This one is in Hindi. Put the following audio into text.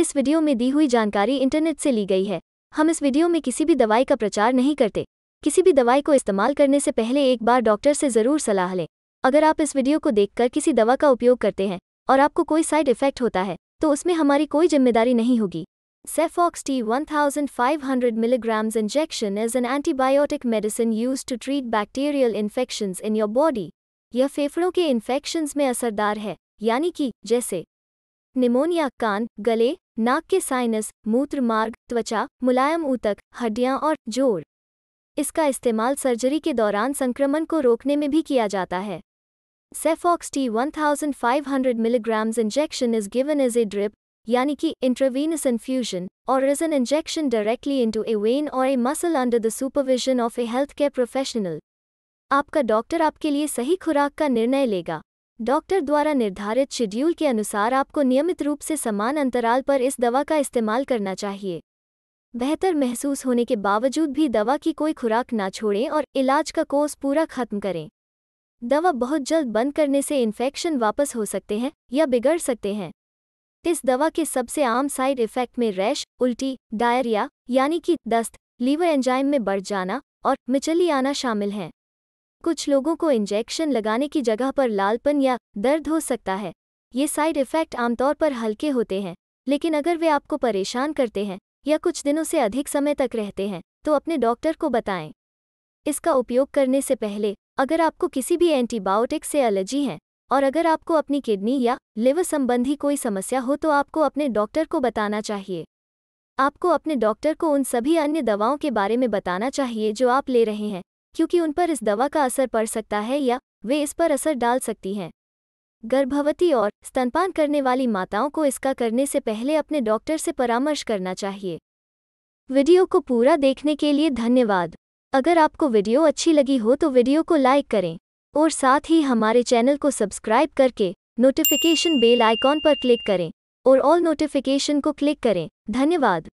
इस वीडियो में दी हुई जानकारी इंटरनेट से ली गई है हम इस वीडियो में किसी भी दवाई का प्रचार नहीं करते किसी भी दवाई को इस्तेमाल करने से पहले एक बार डॉक्टर से ज़रूर सलाह लें अगर आप इस वीडियो को देखकर किसी दवा का उपयोग करते हैं और आपको कोई साइड इफेक्ट होता है तो उसमें हमारी कोई जिम्मेदारी नहीं होगी thousand five 1500 milligram injection is an antibiotic medicine use to treat bacterial infection in your body यह फेफड़ों के इन्फेक्शंस में असरदार है यानी कि जैसे निमोनिया कान गले नाक के साइनस मूत्र मार्ग त्वचा मुलायम ऊतक हड्डियां और जोड़ इसका इस्तेमाल सर्जरी के दौरान संक्रमण को रोकने में भी किया जाता है Cefox T 1500 milligrams injection is given as a drip यानी कि इंट्रावीनस इन्फ्यूजन और is an injection directly into a vein और a muscle under the supervision of a health care professional आपका डॉक्टर आपके लिए सही खुराक का निर्णय लेगा डॉक्टर द्वारा निर्धारित शेड्यूल के अनुसार आपको नियमित रूप से समान अंतराल पर इस दवा का इस्तेमाल करना चाहिए बेहतर महसूस होने के बावजूद भी दवा की कोई खुराक ना छोड़ें और इलाज का कोर्स पूरा खत्म करें दवा बहुत जल्द बंद करने से इन्फेक्शन वापस हो सकते हैं या बिगड़ सकते हैं इस दवा के सबसे आम साइड इफ़ेक्ट में रैश उल्टी डायरिया यानी कि दस्त लीवर एंजाइम में बढ़ जाना और मिचली आना शामिल हैं कुछ लोगों को इंजेक्शन लगाने की जगह पर लालपन या दर्द हो सकता है ये साइड इफ़ेक्ट आमतौर पर हल्के होते हैं लेकिन अगर वे आपको परेशान करते हैं या कुछ दिनों से अधिक समय तक रहते हैं तो अपने डॉक्टर को बताएं इसका उपयोग करने से पहले अगर आपको किसी भी एंटीबायोटिक से एलर्जी है और अगर आपको अपनी किडनी या लिवर संबंधी कोई समस्या हो तो आपको अपने डॉक्टर को बताना चाहिए आपको अपने डॉक्टर को उन सभी अन्य दवाओं के बारे में बताना चाहिए जो आप ले रहे हैं क्योंकि उन पर इस दवा का असर पड़ सकता है या वे इस पर असर डाल सकती हैं गर्भवती और स्तनपान करने वाली माताओं को इसका करने से पहले अपने डॉक्टर से परामर्श करना चाहिए वीडियो को पूरा देखने के लिए धन्यवाद अगर आपको वीडियो अच्छी लगी हो तो वीडियो को लाइक करें और साथ ही हमारे चैनल को सब्सक्राइब करके नोटिफिकेशन बेल आइकॉन पर क्लिक करें और ऑल नोटिफिकेशन को क्लिक करें धन्यवाद